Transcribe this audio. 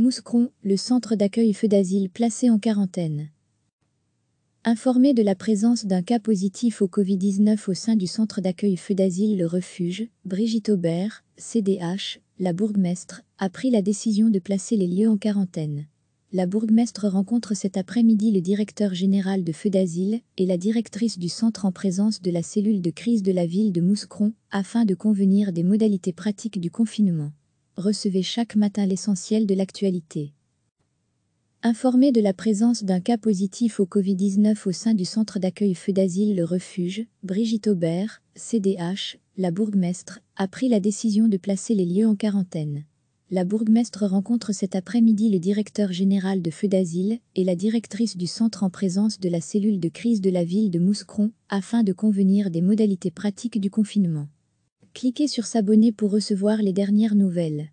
Mouscron, le centre d'accueil feu d'asile placé en quarantaine. Informé de la présence d'un cas positif au Covid-19 au sein du centre d'accueil feu d'asile Le Refuge, Brigitte Aubert, CDH, la bourgmestre, a pris la décision de placer les lieux en quarantaine. La bourgmestre rencontre cet après-midi le directeur général de Feu d'Asile et la directrice du centre en présence de la cellule de crise de la ville de Mouscron afin de convenir des modalités pratiques du confinement recevez chaque matin l'essentiel de l'actualité. Informé de la présence d'un cas positif au Covid-19 au sein du centre d'accueil Feu d'Asile Le Refuge, Brigitte Aubert, CDH, la bourgmestre, a pris la décision de placer les lieux en quarantaine. La bourgmestre rencontre cet après-midi le directeur général de Feu d'Asile et la directrice du centre en présence de la cellule de crise de la ville de Mouscron afin de convenir des modalités pratiques du confinement. Cliquez sur S'abonner pour recevoir les dernières nouvelles.